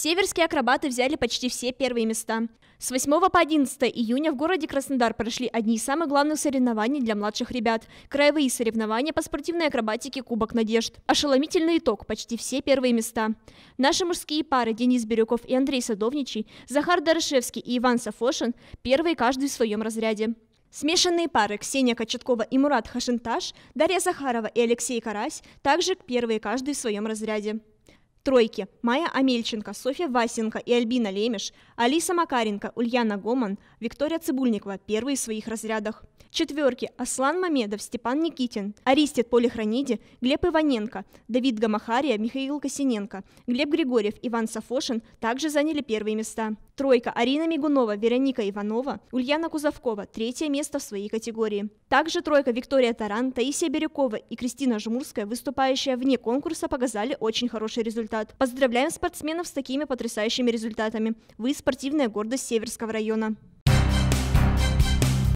Северские акробаты взяли почти все первые места. С 8 по 11 июня в городе Краснодар прошли одни из самых главных соревнований для младших ребят – краевые соревнования по спортивной акробатике «Кубок надежд». Ошеломительный итог – почти все первые места. Наши мужские пары Денис Бирюков и Андрей Садовничий, Захар Дорошевский и Иван Сафошин – первые каждый в своем разряде. Смешанные пары Ксения Кочеткова и Мурат Хашинташ, Дарья Захарова и Алексей Карась также первые каждый в своем разряде. Тройки. Майя Амельченко, Софья Васенко и Альбина Лемеш, Алиса Макаренко, Ульяна Гоман, Виктория Цибульникова, первые в своих разрядах. Четверки. Аслан Мамедов, Степан Никитин, Аристид Полихраниди, Глеб Иваненко, Давид Гамахария, Михаил Косиненко, Глеб Григорьев, Иван Сафошин также заняли первые места. Тройка Арина Мигунова, Вероника Иванова, Ульяна Кузовкова, третье место в своей категории. Также тройка Виктория Таран, Таисия Бирюкова и Кристина Жмурская, выступающая вне конкурса, показали очень хороший результат. Поздравляем спортсменов с такими потрясающими результатами. Вы спортивная гордость Северского района.